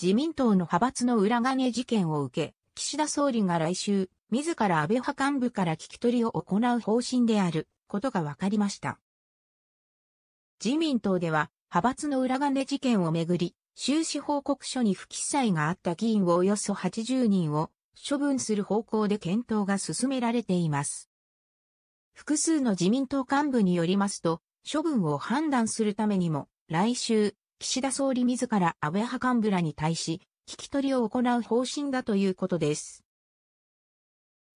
自民党の派閥の裏金事件を受け、岸田総理が来週、自ら安倍派幹部から聞き取りを行う方針であることが分かりました。自民党では、派閥の裏金事件をめぐり、収支報告書に不記載があった議員をおよそ80人を処分する方向で検討が進められています。複数の自民党幹部によりますと、処分を判断するためにも、来週、岸田総理自ら安倍派幹部らに対し、聞き取りを行う方針だということです。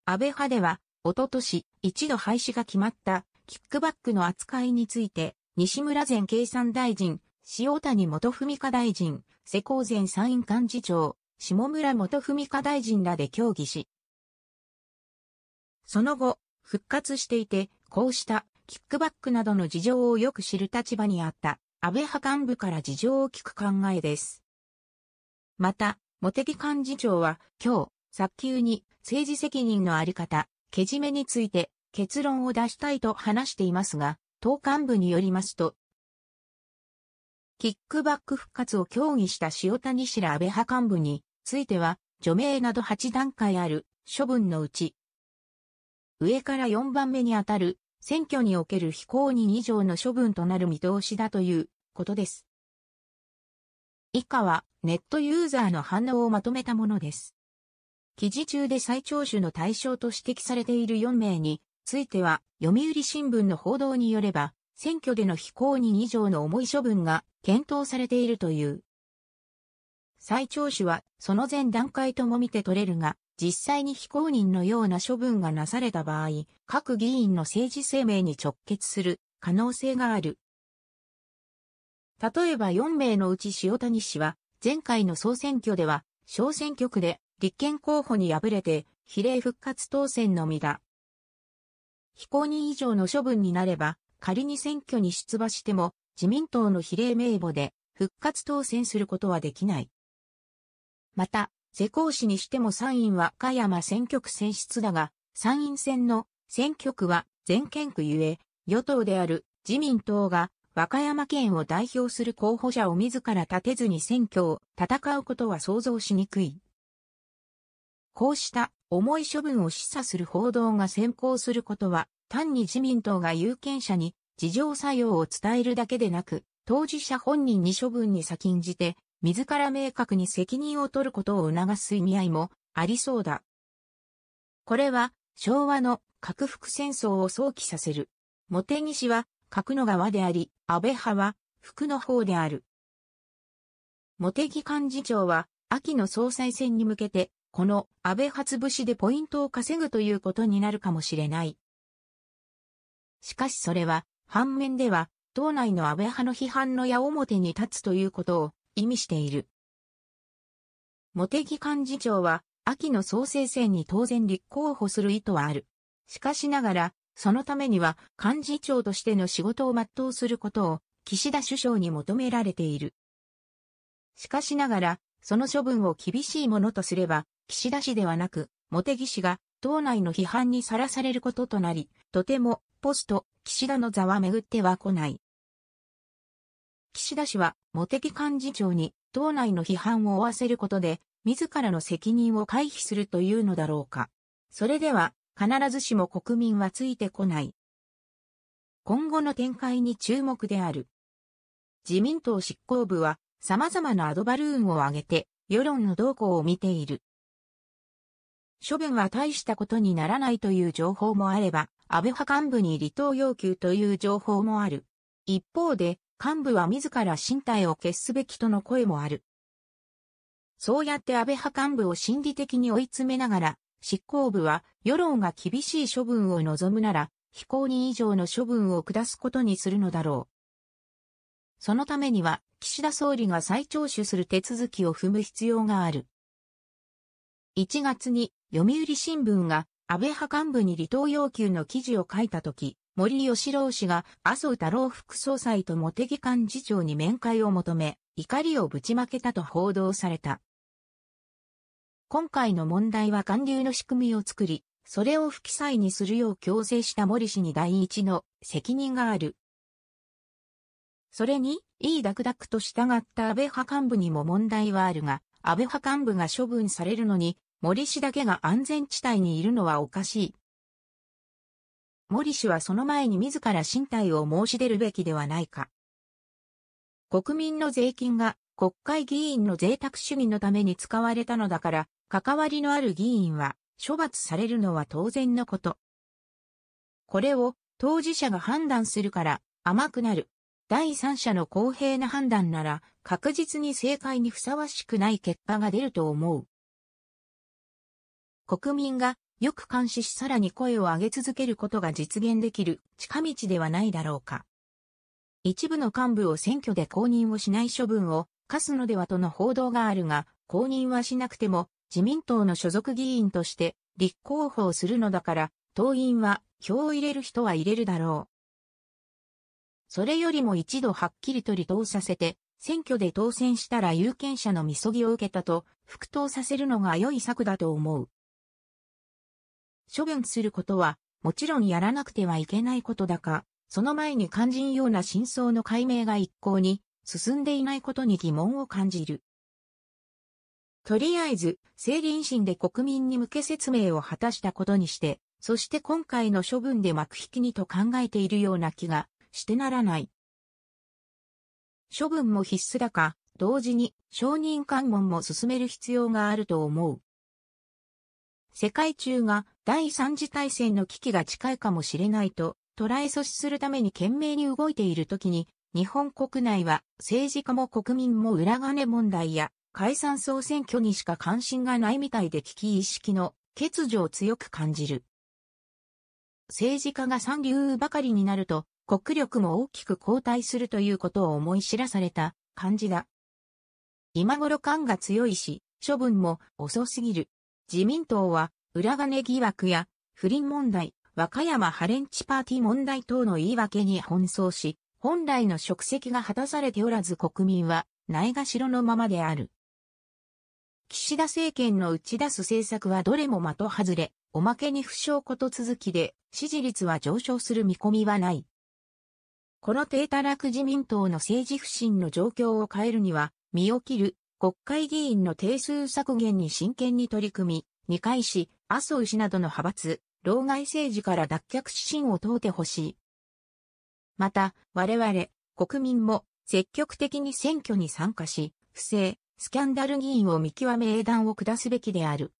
安倍派では、おととし、一度廃止が決まった、キックバックの扱いについて、西村前経産大臣、塩谷元文科大臣、世耕前参院幹事長、下村元文科大臣らで協議し、その後、復活していて、こうしたキックバックなどの事情をよく知る立場にあった安倍派幹部から事情を聞く考えです。また、茂木幹事長は今日、早急に政治責任のあり方、けじめについて結論を出したいと話していますが、党幹部によりますと、キックバック復活を協議した塩谷氏ら安倍派幹部については、除名など8段階ある処分のうち、上から4番目にあたる選挙における非公認以上の処分となる見通しだということです。以下はネットユーザーの反応をまとめたものです。記事中で再聴取の対象と指摘されている4名については、読売新聞の報道によれば、選挙での非公認以上の重い処分が検討されているという再聴取はその前段階とも見て取れるが、実際に非公認のような処分がなされた場合、各議員の政治生命に直結する可能性がある。例えば4名のうち塩谷氏は、前回の総選挙では、小選挙区で立憲候補に敗れて、比例復活当選のみだ。非公認以上の処分になれば、仮に選挙に出馬しても、自民党の比例名簿で復活当選することはできない。また、世耕氏にしても参院は加山選挙区選出だが、参院選の選挙区は全県区ゆえ、与党である自民党が和歌山県を代表する候補者を自ら立てずに選挙を戦うことは想像しにくい。こうした重い処分を示唆する報道が先行することは、単に自民党が有権者に事情作用を伝えるだけでなく、当事者本人に処分に先んじて自ら明確に責任を取ることを促す意味合いもありそうだ。これは昭和の核服戦争を想起させる。茂木氏は核の側であり、安倍派は服の方である。茂木幹事長は秋の総裁選に向けて、この安倍派潰しでポイントを稼ぐということになるかもしれない。しかしそれは、反面では、党内の安倍派の批判の矢面に立つということを意味している。茂木幹事長は、秋の総裁選に当然立候補する意図はある。しかしながら、そのためには幹事長としての仕事を全うすることを岸田首相に求められている。しかしながら、その処分を厳しいものとすれば、岸田氏ではなく、茂木氏が党内の批判にさらされることとなり、とてもポスト岸田の座は巡っては来ない。岸田氏は茂木幹事長に党内の批判を負わせることで、自らの責任を回避するというのだろうか。それでは、必ずしも国民はついてこない。今後の展開に注目である。自民党執行部は、様々なアドバルーンを挙げて、世論の動向を見ている。処分は大したことにならないという情報もあれば、安倍派幹部に離党要求という情報もある。一方で、幹部は自ら身体を消すべきとの声もある。そうやって安倍派幹部を心理的に追い詰めながら、執行部は世論が厳しい処分を望むなら、非公認以上の処分を下すことにするのだろう。そのためには、岸田総理が再聴取する手続きを踏む必要がある。1月に読売新聞が安倍派幹部に離党要求の記事を書いたとき、森喜朗氏が麻生太郎副総裁と茂木幹事長に面会を求め、怒りをぶちまけたと報道された。今回の問題は還流の仕組みを作り、それを不記載にするよう強制した森氏に第一の責任がある。それに、いいダクダクと従った安倍派幹部にも問題はあるが、安倍派幹部が処分されるのに、森氏だけが安全地帯にいるのはおかしい。森氏はその前に自ら身体を申し出るべきではないか。国民の税金が国会議員の贅沢主義のために使われたのだから、関わりのある議員は処罰されるのは当然のこと。これを当事者が判断するから甘くなる。第三者の公平な判断なら確実に正解にふさわしくない結果が出ると思う。国民がよく監視しさらに声を上げ続けることが実現できる近道ではないだろうか。一部の幹部を選挙で公認をしない処分を課すのではとの報道があるが、公認はしなくても自民党の所属議員として立候補をするのだから、党員は票を入れる人は入れるだろう。それよりも一度はっきりと離党させて、選挙で当選したら有権者のみそぎを受けたと、復党させるのが良い策だと思う。処分することは、もちろんやらなくてはいけないことだが、その前に肝心ような真相の解明が一向に進んでいないことに疑問を感じる。とりあえず、政倫審で国民に向け説明を果たしたことにして、そして今回の処分で幕引きにと考えているような気がしてならない。処分も必須だか、同時に承認喚問も進める必要があると思う。世界中が第三次大戦の危機が近いかもしれないと捉え阻止するために懸命に動いている時に、日本国内は政治家も国民も裏金問題や解散総選挙にしか関心がないみたいで危機意識の欠如を強く感じる。政治家が三流ばかりになると国力も大きく後退するということを思い知らされた感じだ。今頃感が強いし、処分も遅すぎる。自民党は裏金疑惑や不倫問題、和歌山ハレンチパーティー問題等の言い訳に奔走し、本来の職責が果たされておらず国民はないがしろのままである。岸田政権の打ち出す政策はどれも的外れ、おまけに不祥こと続きで、支持率は上昇する見込みはない。この低たらく自民党の政治不信の状況を変えるには、身を切る国会議員の定数削減に真剣に取り組み、二階氏、麻生氏などの派閥、老害政治から脱却指針を問うてほしい。また、我々、国民も積極的に選挙に参加し、不正、スキャンダル議員を見極め英断を下すべきである。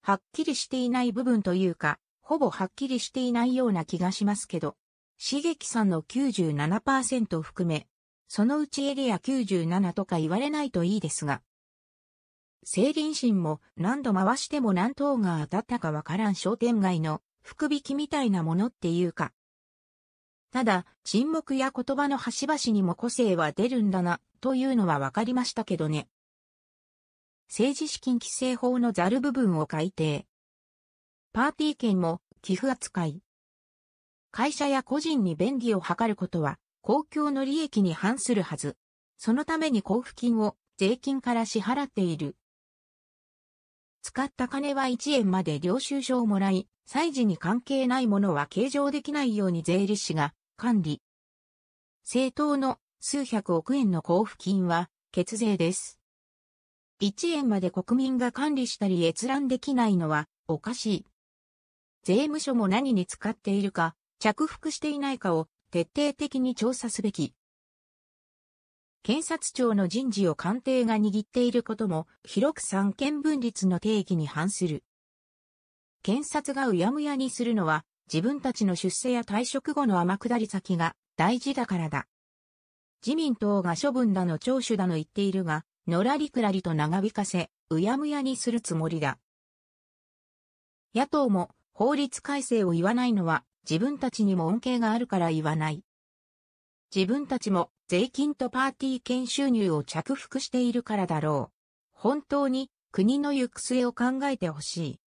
はっきりしていない部分というか、ほぼはっきりしていないような気がしますけど、茂木さんの97%を含め、そのうちエリア97とか言われないといいですが、西林神も何度回しても何頭が当たったかわからん商店街の福引きみたいなものっていうか。ただ、沈黙や言葉の端々にも個性は出るんだな、というのはわかりましたけどね。政治資金規正法のざる部分を改定。パーティー券も寄付扱い。会社や個人に便宜を図ることは公共の利益に反するはず。そのために交付金を税金から支払っている使った金は1円まで領収書をもらい、歳時に関係ないものは計上できないように税理士が管理。政党の数百億円の交付金は、血税です。1円まで国民が管理したり閲覧できないのは、おかしい。税務署も何に使っているか、着服していないかを徹底的に調査すべき。検察庁の人事を官邸が握っていることも、広く三権分立の定義に反する。検察がうやむやにするのは、自分たちの出世や退職後の天下り先が大事だからだ。自民党が処分だの聴取だの言っているが、のらりくらりと長引かせ、うやむやにするつもりだ。野党も法律改正を言わないのは自分たちにも恩恵があるから言わない。自分たちも税金とパーティー券収入を着服しているからだろう。本当に国の行く末を考えてほしい。